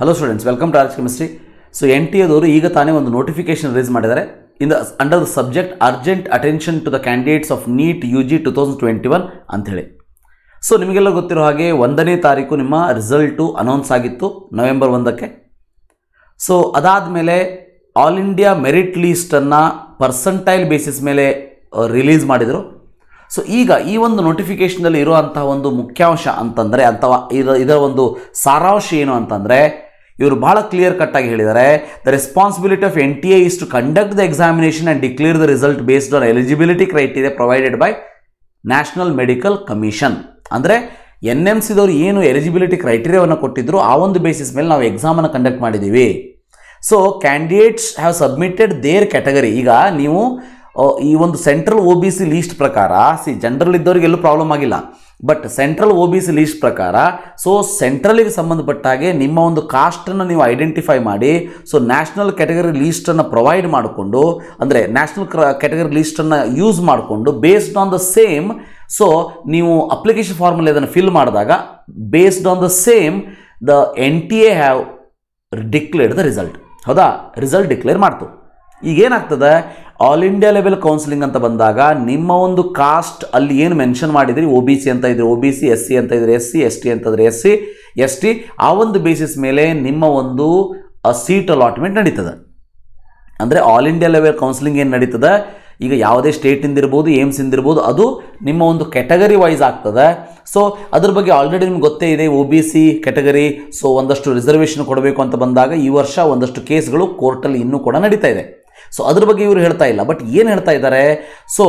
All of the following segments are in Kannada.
hello students welcome to arch chemistry so N T ಎದವರು ಈಗ ತಾನೇ ಒಂದು ನೋಟಿಫಿಕೇಶನ್ ರೇಸ್ ಮಾಡಿದ್ದಾರೆ in the under the subject urgent attention to the candidates of NEET U G two thousand twenty one ಅಂಥೇಳಿ ಸೊ ನಿಮಗೆಲ್ಲ ಗೊತ್ತಿರೋ ಹಾಗೆ ಒಂದನೇ ತಾರೀಕು ನಿಮ್ಮ ರಿಸಲ್ಟು ಅನೌನ್ಸ್ ಆಗಿತ್ತು ನವೆಂಬರ್ ಒಂದಕ್ಕೆ ಸೊ ಅದಾದ ಮೇಲೆ ಆಲ್ ಇಂಡಿಯಾ ಮೆರಿಟ್ ಲೀಸ್ಟನ್ನು ಪರ್ಸಂಟೈಲ್ ಬೇಸಿಸ್ ಮೇಲೆ ರಿಲೀಸ್ ಮಾಡಿದರು ಸೊ ಈಗ ಈ ಒಂದು ನೋಟಿಫಿಕೇಷನಲ್ಲಿ ಇರುವಂತಹ ಒಂದು ಮುಖ್ಯಾಂಶ ಅಂತಂದರೆ ಅಥವಾ ಇದರ ಇದರ ಒಂದು ಸಾರಾಂಶ ಏನು ಅಂತಂದರೆ ಇವರು ಬಹಳ ಕ್ಲಿಯರ್ ಕಟ್ ಆಗಿ ಹೇಳಿದ್ದಾರೆ the responsibility of N T A is to conduct the examination and declare the result based on eligibility criteria provided by national medical commission ಅಂದರೆ ಎನ್ ಎಮ್ ಸಿದವರು ಏನು ಎಲಿಜಿಬಿಲಿಟಿ ಕ್ರೈಟೀರಿಯಾವನ್ನು ಕೊಟ್ಟಿದ್ರು ಆ ಒಂದು ಬೇಸಿಸ್ ಮೇಲೆ ನಾವು ಎಕ್ಸಾಮನ್ನು ಕಂಡಕ್ಟ್ ಮಾಡಿದ್ದೀವಿ so candidates have submitted their category ಈಗ ನೀವು ಈ ಒಂದು central O B C list ಪ್ರಕಾರ ಸಿ ಜನರಲ್ ಇದ್ದವ್ರಿಗೆ ಎಲ್ಲೂ ಪ್ರಾಬ್ಲಮ್ ಆಗಿಲ್ಲ but central O B C list ಪ್ರಕಾರ ಸೊ ಸೆಂಟ್ರಲಿಗೆ ಸಂಬಂಧಪಟ್ಟ ಹಾಗೆ ನಿಮ್ಮ ಒಂದು ಕಾಸ್ಟನ್ನು ನೀವು ಐಡೆಂಟಿಫೈ ಮಾಡಿ ಸೊ ನ್ಯಾಷನಲ್ ಕ್ಯಾಟಗರಿ ಲೀಸ್ಟನ್ನು ಪ್ರೊವೈಡ್ ಮಾಡಿಕೊಂಡು ಅಂದರೆ ನ್ಯಾಷನಲ್ ಕ್ಯಾಟಗರಿ ಲೀಸ್ಟನ್ನು ಯೂಸ್ ಮಾಡಿಕೊಂಡು based on the same so ನೀವು ಅಪ್ಲಿಕೇಶನ್ ಫಾರ್ಮಲ್ಲಿ ಅದನ್ನು ಫಿಲ್ ಮಾಡಿದಾಗ based on the same the N T A have declared the result ಹೌದಾ ರಿಸಲ್ಟ್ ಡಿಕ್ಲೇರ್ ಮಾಡ್ತು ಈಗೇನಾಗ್ತದೆ ಆಲ್ ಇಂಡಿಯಾ ಲೆವೆಲ್ ಕೌನ್ಸಿಲಿಂಗ್ ಅಂತ ಬಂದಾಗ ನಿಮ್ಮ ಒಂದು ಕಾಸ್ಟ್ ಅಲ್ಲಿ ಏನು ಮೆನ್ಷನ್ ಮಾಡಿದ್ರಿ ಓ ಬಿ ಸಿ ಅಂತ ಇದ್ರೆ O B C S C ಅಂತ ಇದ್ರೆ ಎಸ್ ಸಿ ಎಸ್ ಟಿ ಇದ್ದರೆ ಎಸ್ ಸಿ ಎಸ್ ಟಿ ಆ ಒಂದು ಬೇಸಿಸ್ ಮೇಲೆ ನಿಮ್ಮ ಒಂದು ಸೀಟ್ ಅಲಾಟ್ಮೆಂಟ್ ನಡೀತದೆ ಅಂದರೆ ಆಲ್ ಇಂಡಿಯಾ ಲೆವೆಲ್ ಕೌನ್ಸಿಲಿಂಗ್ ಏನು ನಡೀತದೆ ಈಗ ಯಾವುದೇ ಸ್ಟೇಟಿಂದ ಇರ್ಬೋದು ಏಮ್ಸಿಂದ ಇರ್ಬೋದು ಅದು ನಿಮ್ಮ ಒಂದು ಕೆಟಗರಿ ವೈಸ್ ಆಗ್ತದೆ ಸೊ ಅದ್ರ ಬಗ್ಗೆ ಆಲ್ರೆಡಿ ನಿಮ್ಗೆ ಗೊತ್ತೇ ಇದೆ O B C category so ಒಂದಷ್ಟು ರಿಸರ್ವೇಷನ್ ಕೊಡಬೇಕು ಅಂತ ಬಂದಾಗ ಈ ವರ್ಷ ಒಂದಷ್ಟು ಕೇಸ್ಗಳು ಕೋರ್ಟಲ್ಲಿ ಇನ್ನೂ ಕೂಡ ನಡೀತಾ ಇದೆ ಸೊ ಅದ್ರ ಬಗ್ಗೆ ಇವರು ಹೇಳ್ತಾ ಇಲ್ಲ ಬಟ್ ಏನು ಹೇಳ್ತಾ ಇದ್ದಾರೆ ಸೊ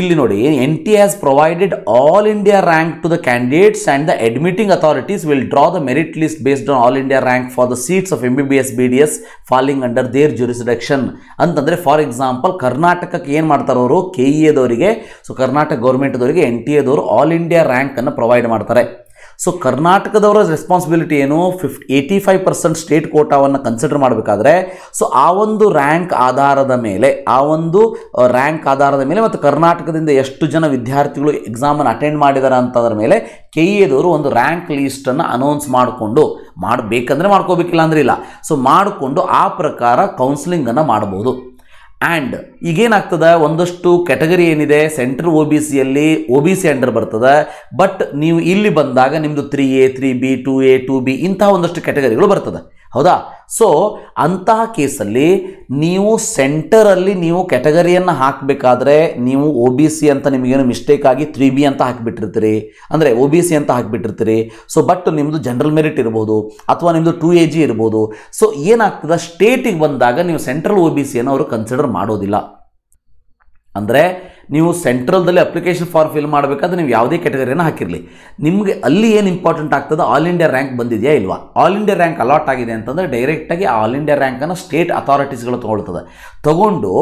ಇಲ್ಲಿ ನೋಡಿ N T has provided all India rank to the candidates and the admitting authorities will draw the merit list based on all India rank for the seats of M B B S B D S falling under their jurisdiction ಅಂತಂದರೆ ಫಾರ್ ಎಕ್ಸಾಂಪಲ್ ಕರ್ನಾಟಕಕ್ಕೆ ಏನು ಮಾಡ್ತಾರೆ ಅವರು ಕೆ ಇ e ಎದವರಿಗೆ ಸೊ ಕರ್ನಾಟಕ ಗೌರ್ಮೆಂಟ್ದವರಿಗೆ ಎನ್ ಟಿ ಎದವರು ಆಲ್ ಇಂಡಿಯಾ ರ್ಯಾಂಕನ್ನು ಪ್ರೊವೈಡ್ ಮಾಡ್ತಾರೆ ಸೊ ಕರ್ನಾಟಕದವರ ರೆಸ್ಪಾನ್ಸಿಬಿಲಿಟಿ ಏನು fifth eighty five percent state ಕೋಟಾವನ್ನು ಕನ್ಸಿಡರ್ ಮಾಡಬೇಕಾದ್ರೆ ಸೊ ಆ ಒಂದು ರ್ಯಾಂಕ್ ಆಧಾರದ ಮೇಲೆ ಆ ಒಂದು ರ್ಯಾಂಕ್ ಆಧಾರದ ಮೇಲೆ ಮತ್ತು ಕರ್ನಾಟಕದಿಂದ ಎಷ್ಟು ಜನ ವಿದ್ಯಾರ್ಥಿಗಳು ಎಕ್ಸಾಮನ್ನು ಅಟೆಂಡ್ ಮಾಡಿದ್ದಾರೆ ಅಂತದ್ರ ಮೇಲೆ ಕೆ ಎದವರು e ಒಂದು ರ್ಯಾಂಕ್ ಲೀಸ್ಟನ್ನು ಅನೌನ್ಸ್ ಮಾಡಿಕೊಂಡು ಮಾಡಬೇಕಂದ್ರೆ ಮಾಡ್ಕೋಬೇಕಿಲ್ಲ ಅಂದ್ರೆ ಇಲ್ಲ ಸೊ ಮಾಡಿಕೊಂಡು ಆ ಪ್ರಕಾರ ಕೌನ್ಸಿಲಿಂಗನ್ನು ಮಾಡ್ಬೋದು ಆ್ಯಂಡ್ ಈಗೇನಾಗ್ತದೆ ಒಂದಷ್ಟು ಕ್ಯಾಟಗರಿ ಏನಿದೆ ಸೆಂಟ್ರಲ್ ಒ ಬಿ ಸಿಯಲ್ಲಿ ಒ ಬಿ ಸಿ ಅಂಡರ್ ಬರ್ತದೆ ಬಟ್ ನೀವು ಇಲ್ಲಿ ಬಂದಾಗ ನಿಮ್ಮದು three A three B two A two B ಇಂತಹ ಒಂದಷ್ಟು ಕ್ಯಾಟಗರಿಗಳು ಬರ್ತದೆ ಹೌದಾ ಸೊ ಅಂತಹ ಕೇಸಲ್ಲಿ ನೀವು ಸೆಂಟರಲ್ಲಿ ನೀವು ಕ್ಯಾಟಗರಿಯನ್ನು ಹಾಕಬೇಕಾದ್ರೆ ನೀವು ಒ ಬಿ ಸಿ ಅಂತ ನಿಮಗೇನು ಮಿಸ್ಟೇಕ್ ಆಗಿ ತ್ರೀ ಬಿ ಅಂತ ಹಾಕಿಬಿಟ್ಟಿರ್ತೀರಿ ಅಂದರೆ ಒ ಬಿ ಸಿ ಅಂತ ಹಾಕಿಬಿಟ್ಟಿರ್ತೀರಿ ಸೊ ಬಟ್ ನಿಮ್ಮದು ಜನರಲ್ ಮೆರಿಟ್ ಇರ್ಬೋದು ಅಥವಾ ನಿಮ್ಮದು ಟು ಎ ಜಿ ಇರ್ಬೋದು ಸೊ ಏನಾಗ್ತದೆ ಸ್ಟೇಟಿಗೆ ಬಂದಾಗ ನೀವು ಸೆಂಟ್ರಲ್ ಒ ಬಿ ಸಿಯನ್ನು ಅವರು ಕನ್ಸಿಡರ್ ಮಾಡೋದಿಲ್ಲ ಅಂದರೆ ನೀವು ಸೆಂಟ್ರಲ್ದಲ್ಲಿ ಅಪ್ಲಿಕೇಶನ್ ಫಾರ್ಮ್ ಫಿಲ್ ಮಾಡಬೇಕಾದ್ರೆ ನೀವು ಯಾವುದೇ ಕೆಟಗರಿಯನ್ನು ಹಾಕಿರಲಿ ನಿಮಗೆ ಅಲ್ಲಿ ಏನು ಇಂಪಾರ್ಟೆಂಟ್ ಆಗ್ತದೆ ಆಲ್ ಇಂಡಿಯಾ ರ್ಯಾಂಕ್ ಬಂದಿದೆಯಾ ಇಲ್ವಾ ಆಲ್ ಇಂಡಿಯಾ ರ್ಯಾಂಕ್ ಅಲಾಟ್ ಆಗಿದೆ ಅಂತಂದರೆ ಡೈರೆಕ್ಟಾಗಿ ಆಲ್ ಇಂಡಿಯಾ ರ್ಯಾಂಕನ್ನು ಸ್ಟೇಟ್ ಅಥಾರಿಟೀಸ್ಗಳು ತೊಗೊಳ್ತದೆ ತಗೊಂಡು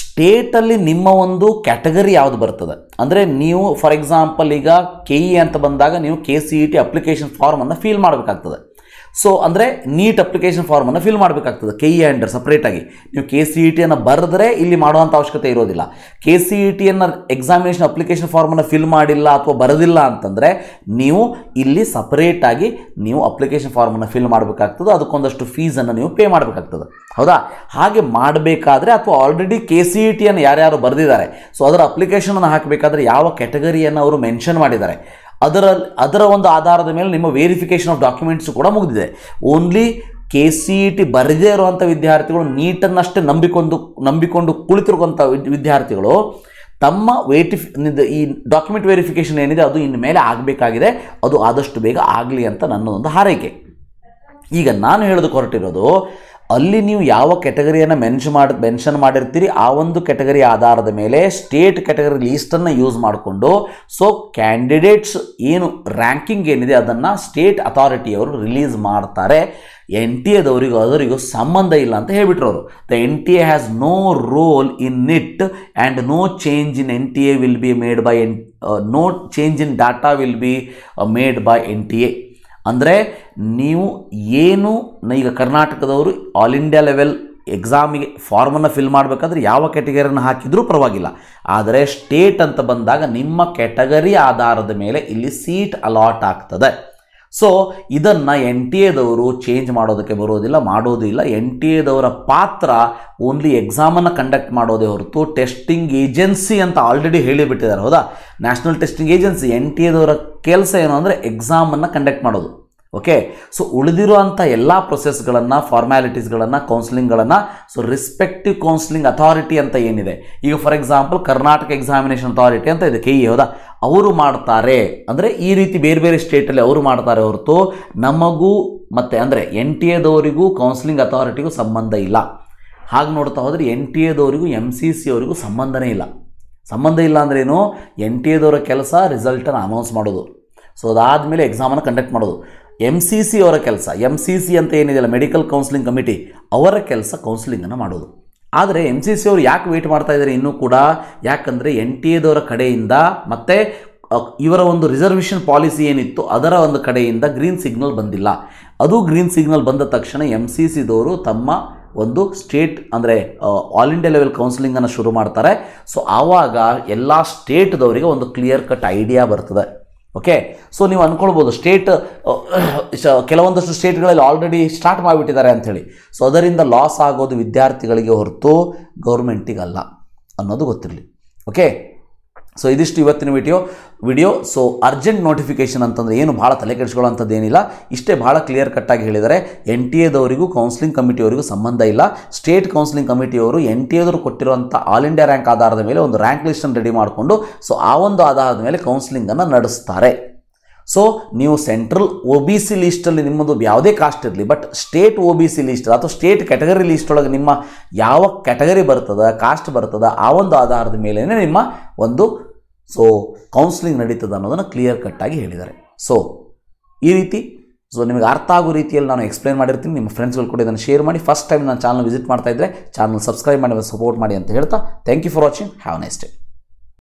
ಸ್ಟೇಟಲ್ಲಿ ನಿಮ್ಮ ಒಂದು ಕ್ಯಾಟಗರಿ ಯಾವುದು ಬರ್ತದೆ ಅಂದರೆ ನೀವು ಫಾರ್ ಎಕ್ಸಾಂಪಲ್ ಈಗ ಕೆ ಇ e ಅಂತ ಬಂದಾಗ ನೀವು K C E e T application ಫಾರ್ಮನ್ನು ಫಿಲ್ ಮಾಡಬೇಕಾಗ್ತದೆ ಸೊ ಅಂದರೆ ನೀಟ್ ಅಪ್ಲಿಕೇಶನ್ ಫಾರ್ಮನ್ನು ಫಿಲ್ ಮಾಡಬೇಕಾಗ್ತದೆ ಕೆ ಇ ಅಂಡರ್ ಸಪ್ರೇಟಾಗಿ ನೀವು ಕೆ ಸಿ ಇ e ಟಿಯನ್ನು ಬರೆದ್ರೆ ಇಲ್ಲಿ ಮಾಡುವಂಥ ಅವಶ್ಯಕತೆ ಇರೋದಿಲ್ಲ ಕೆ ಸಿ ಇ ಟಿಯನ್ನು ಎಕ್ಸಾಮಿನೇಷನ್ ಅಪ್ಲಿಕೇಶನ್ ಫಾರ್ಮನ್ನು ಫಿಲ್ ಮಾಡಿಲ್ಲ ಅಥವಾ ಬರೋದಿಲ್ಲ ಅಂತಂದರೆ ನೀವು ಇಲ್ಲಿ ಸಪ್ರೇಟಾಗಿ ನೀವು ಅಪ್ಲಿಕೇಶನ್ ಫಾರ್ಮನ್ನು ಫಿಲ್ ಮಾಡಬೇಕಾಗ್ತದೆ ಅದಕ್ಕೊಂದಷ್ಟು ಫೀಸನ್ನು ನೀವು ಪೇ ಮಾಡಬೇಕಾಗ್ತದೆ ಹೌದಾ ಹಾಗೆ ಮಾಡಬೇಕಾದ್ರೆ ಅಥವಾ already K C E e ಟಿಯನ್ನು ಯಾರ್ಯಾರು ಬರೆದಿದ್ದಾರೆ ಸೊ ಅದರ ಅಪ್ಲಿಕೇಶನನ್ನು ಹಾಕಬೇಕಾದ್ರೆ ಯಾವ ಕ್ಯಾಟಗರಿಯನ್ನು ಅವರು ಮೆನ್ಷನ್ ಮಾಡಿದ್ದಾರೆ ಅದರ ಅದರ ಒಂದು ಆಧಾರದ ಮೇಲೆ ನಿಮ್ಮ ವೇರಿಫಿಕೇಶನ್ ಆಫ್ ಡಾಕ್ಯುಮೆಂಟ್ಸ್ ಕೂಡ ಮುಗಿದಿದೆ only K C E e T ಬರೆದೇ ಇರುವಂಥ ವಿದ್ಯಾರ್ಥಿಗಳು ನೀಟನ್ನಷ್ಟೇ ನಂಬಿಕೊಂಡು ನಂಬಿಕೊಂಡು ಕುಳಿತಿರುವಂಥ ವಿದ್ಯಾರ್ಥಿಗಳು ತಮ್ಮ ವೇಟಿಫ್ ಈ ಡಾಕ್ಯುಮೆಂಟ್ ವೆರಿಫಿಕೇಷನ್ ಏನಿದೆ ಅದು ಇನ್ನು ಮೇಲೆ ಆಗಬೇಕಾಗಿದೆ ಅದು ಆದಷ್ಟು ಬೇಗ ಆಗಲಿ ಅಂತ ನನ್ನದೊಂದು ಹಾರೈಕೆ ಈಗ ನಾನು ಹೇಳೋದಕ್ಕೆ ಹೊರಟಿರೋದು ಅಲ್ಲಿ ನೀವು ಯಾವ ಕೆಟಗರಿಯನ್ನು ಮೆನ್ಷನ್ ಮಾಡಿ ಮೆನ್ಷನ್ ಮಾಡಿರ್ತೀರಿ ಆ ಒಂದು ಕೆಟಗರಿ ಆಧಾರದ ಮೇಲೆ ಸ್ಟೇಟ್ ಕೆಟಗರಿ ಲೀಸ್ಟನ್ನು ಯೂಸ್ ಮಾಡಿಕೊಂಡು ಸೊ ಕ್ಯಾಂಡಿಡೇಟ್ಸ್ ಏನು ರ್ಯಾಂಕಿಂಗ್ ಏನಿದೆ ಅದನ್ನು ಸ್ಟೇಟ್ ಅಥಾರಿಟಿಯವರು ರಿಲೀಸ್ ಮಾಡ್ತಾರೆ ಎನ್ ಟಿ ಎದವರಿಗೂ ಅದರಿಗೂ ಸಂಬಂಧ ಇಲ್ಲ ಅಂತ ಹೇಳಿಬಿಟ್ರು ಅವರು the N T A has no role in it and no change in N T A will be made by N no change in data will be made by N T A ಅಂದರೆ ನೀವು ಏನು ಈಗ ಕರ್ನಾಟಕದವರು ಆಲ್ ಇಂಡಿಯಾ ಲೆವೆಲ್ ಎಕ್ಸಾಮಿಗೆ ಫಾರ್ಮನ್ನು ಫಿಲ್ ಮಾಡಬೇಕಾದ್ರೆ ಯಾವ ಕ್ಯಾಟಗರಿಯನ್ನು ಹಾಕಿದರೂ ಪರವಾಗಿಲ್ಲ ಆದರೆ ಸ್ಟೇಟ್ ಅಂತ ಬಂದಾಗ ನಿಮ್ಮ ಕ್ಯಾಟಗರಿ ಆಧಾರದ ಮೇಲೆ ಇಲ್ಲಿ ಸೀಟ್ ಅಲಾಟ್ ಆಗ್ತದೆ ಸೊ ಇದನ್ನು ಎನ್ ಟಿ ಎದವರು ಚೇಂಜ್ ಮಾಡೋದಕ್ಕೆ ಬರೋದಿಲ್ಲ ಮಾಡೋದಿಲ್ಲ ಎನ್ ಟಿ ಎದವರ ಪಾತ್ರ ಓನ್ಲಿ ಎಕ್ಸಾಮನ್ನು ಕಂಡಕ್ಟ್ ಮಾಡೋದೇ ಹೊರತು ಟೆಸ್ಟಿಂಗ್ ಏಜೆನ್ಸಿ ಅಂತ ಆಲ್ರೆಡಿ ಹೇಳಿಬಿಟ್ಟಿದ್ದಾರೆ ಹೌದಾ national testing agency N T ಎದವರ ಕೆಲಸ ಏನು ಅಂದರೆ ಎಕ್ಸಾಮನ್ನು ಕಂಡಕ್ಟ್ ಮಾಡೋದು ಓಕೆ ಸೊ ಉಳಿದಿರುವಂಥ ಎಲ್ಲ ಪ್ರೊಸೆಸ್ಗಳನ್ನು ಫಾರ್ಮ್ಯಾಲಿಟೀಸ್ಗಳನ್ನು ಕೌನ್ಸಿಲಿಂಗ್ಗಳನ್ನು ಸೊ ರಿಸ್ಪೆಕ್ಟಿವ್ ಕೌನ್ಸಿಲಿಂಗ್ ಅಥಾರಿಟಿ ಅಂತ ಏನಿದೆ ಈಗ for example Karnataka examination authority ಅಂತ ಇದೆ ಕೆ ಇ e, ಹೌದಾ ಅವರು ಮಾಡ್ತಾರೆ ಅಂದರೆ ಈ ರೀತಿ ಬೇರೆ ಬೇರೆ ಸ್ಟೇಟಲ್ಲಿ ಅವರು ಮಾಡ್ತಾರೆ ಹೊರತು ನಮಗೂ ಮತ್ತು ಅಂದರೆ ಎನ್ ಟಿ ಎದವರಿಗೂ ಕೌನ್ಸಿಲಿಂಗ್ ಅಥಾರಿಟಿಗೂ ಸಂಬಂಧ ಇಲ್ಲ ಹಾಗೆ ನೋಡ್ತಾ ಹೋದರೆ ಎನ್ ಟಿ ಎದವರಿಗೂ ಎಮ್ ಸಿ ಸಿ ಅವರಿಗೂ ಸಂಬಂಧನೇ ಇಲ್ಲ ಸಂಬಂಧ ಇಲ್ಲ ಅಂದ್ರೇನು ಎನ್ ಟಿ ಎದವರ ಕೆಲಸ ರಿಸಲ್ಟನ್ನು ಅನೌನ್ಸ್ ಮಾಡೋದು ಸೊ ಅದಾದಮೇಲೆ ಎಕ್ಸಾಮನ್ನು ಕಂಡಕ್ಟ್ ಮಾಡೋದು ಎಮ್ ಸಿ ಸಿ ಅವರ ಕೆಲಸ ಎಮ್ ಸಿ ಸಿ ಅಂತ ಏನಿದೆಯಲ್ಲ ಮೆಡಿಕಲ್ ಕೌನ್ಸಿಲಿಂಗ್ ಕಮಿಟಿ ಅವರ ಕೆಲಸ ಕೌನ್ಸಿಲಿಂಗನ್ನು ಮಾಡೋದು ಆದರೆ ಎಮ್ ಸಿ ಸಿ ಅವರು ಯಾಕೆ ವೆಯ್ಟ್ ಮಾಡ್ತಾ ಇದ್ದಾರೆ ಇನ್ನೂ ಕೂಡ ಯಾಕಂದರೆ ಎನ್ ಟಿ ಎದವರ ಕಡೆಯಿಂದ ಮತ್ತು ಇವರ ಒಂದು ರಿಸರ್ವೇಷನ್ ಪಾಲಿಸಿ ಏನಿತ್ತು ಅದರ ಒಂದು ಕಡೆಯಿಂದ ಗ್ರೀನ್ ಸಿಗ್ನಲ್ ಬಂದಿಲ್ಲ ಅದು ಗ್ರೀನ್ ಸಿಗ್ನಲ್ ಬಂದ ತಕ್ಷಣ ಎಮ್ ಸಿ ಸಿದವರು ತಮ್ಮ ಒಂದು ಸ್ಟೇಟ್ ಅಂದರೆ ಆಲ್ ಇಂಡಿಯಾ ಲೆವೆಲ್ ಕೌನ್ಸಿಲಿಂಗನ್ನು ಶುರು ಮಾಡ್ತಾರೆ ಸೊ ಆವಾಗ ಎಲ್ಲ ಸ್ಟೇಟ್ದವರಿಗೆ ಒಂದು ಕ್ಲಿಯರ್ ಕಟ್ ಐಡಿಯಾ ಬರ್ತದೆ ಓಕೆ ಸೊ ನೀವು ಅಂದ್ಕೊಳ್ಬೋದು uh, ಸ್ಟೇಟ್ ಕೆಲವೊಂದಷ್ಟು ಸ್ಟೇಟ್ಗಳಲ್ಲಿ ಆಲ್ರೆಡಿ ಸ್ಟಾರ್ಟ್ ಮಾಡಿಬಿಟ್ಟಿದ್ದಾರೆ ಅಂಥೇಳಿ ಸೊ ಅದರಿಂದ ಲಾಸ್ ಆಗೋದು ವಿದ್ಯಾರ್ಥಿಗಳಿಗೆ ಹೊರತು ಗೌರ್ಮೆಂಟಿಗಲ್ಲ ಅನ್ನೋದು ಗೊತ್ತಿರಲಿ ಓಕೆ ಸೊ ಇದಿಷ್ಟು ಇವತ್ತಿನ video video so urgent notification ಅಂತಂದರೆ ಏನು ಭಾಳ ತಲೆ ಕೆಡಿಸ್ಕೊಳ್ಳೋಂಥದ್ದು ಏನಿಲ್ಲ ಇಷ್ಟೇ ಭಾಳ ಕ್ಲಿಯರ್ ಕಟ್ಟಾಗಿ ಹೇಳಿದರೆ ಎನ್ ಟಿ ಎದವರಿಗೂ ಕೌನ್ಸಿಲಿಂಗ್ ಕಮಿಟಿಯವರಿಗೂ ಸಂಬಂಧ ಇಲ್ಲ ಸ್ಟೇಟ್ ಕೌನ್ಸಿಲಿಂಗ್ ಕಮಿಟಿಯವರು ಎನ್ ಟಿ ಎದವರು ಕೊಟ್ಟಿರುವಂಥ ಆಲ್ ಇಂಡಿಯಾ ರ್ಯಾಂಕ್ ಆಧಾರದ ಮೇಲೆ ಒಂದು ರ್ಯಾಂಕ್ ಲಿಸ್ಟನ್ನು ರೆಡಿ ಮಾಡಿಕೊಂಡು ಸೊ ಆ ಒಂದು ಆಧಾರದ ಮೇಲೆ ಕೌನ್ಸಿಲಿಂಗನ್ನು ನಡೆಸ್ತಾರೆ ಸೊ ನೀವು ಸೆಂಟ್ರಲ್ ಒ ಬಿ ಸಿ ಲೀಸ್ಟಲ್ಲಿ ನಿಮ್ಮದು ಯಾವುದೇ ಕಾಸ್ಟ್ ಇರಲಿ but state O B C list ಅಥವಾ ಸ್ಟೇಟ್ ಕ್ಯಾಟಗರಿ ಲಿಸ್ಟ್ ಒಳಗೆ ನಿಮ್ಮ ಯಾವ ಕ್ಯಾಟಗರಿ ಬರ್ತದ ಕಾಸ್ಟ್ ಬರ್ತದೆ ಆ ಒಂದು ಆಧಾರದ ಮೇಲೇ ನಿಮ್ಮ ಒಂದು ಸೊ ಕೌನ್ಸಿಲಿಂಗ್ ನಡೀತದೆ ಅನ್ನೋದನ್ನು ಕ್ಲಿಯರ್ ಕಟ್ಟಾಗಿ ಹೇಳಿದ್ದಾರೆ ಸೊ ಈ ರೀತಿ ಸೊ ನಿಮಗೆ ಅರ್ಥ ಆಗೋ ರೀತಿಯಲ್ಲಿ ನಾನು ಎಕ್ಸ್ಪ್ಲೈನ್ ಮಾಡಿರ್ತೀನಿ ನಿಮ್ಮ ಫ್ರೆಂಡ್ಸ್ಗಳು ಕೂಡ ಇದನ್ನು ಶೇರ್ ಮಾಡಿ ಫಸ್ಟ್ ಟೈಮ್ ನಾನು ಚಾನಲ್ ವಿಸಿಟ್ ಮಾಡ್ತಾ ಇದ್ದರೆ ಚಾನಲ್ ಸಬ್ಸ್ಕ್ರೈಬ್ ಮಾಡಿ ಸಪೋರ್ಟ್ ಮಾಡಿ ಅಂತ ಹೇಳ್ತಾ thank you for watching have nice day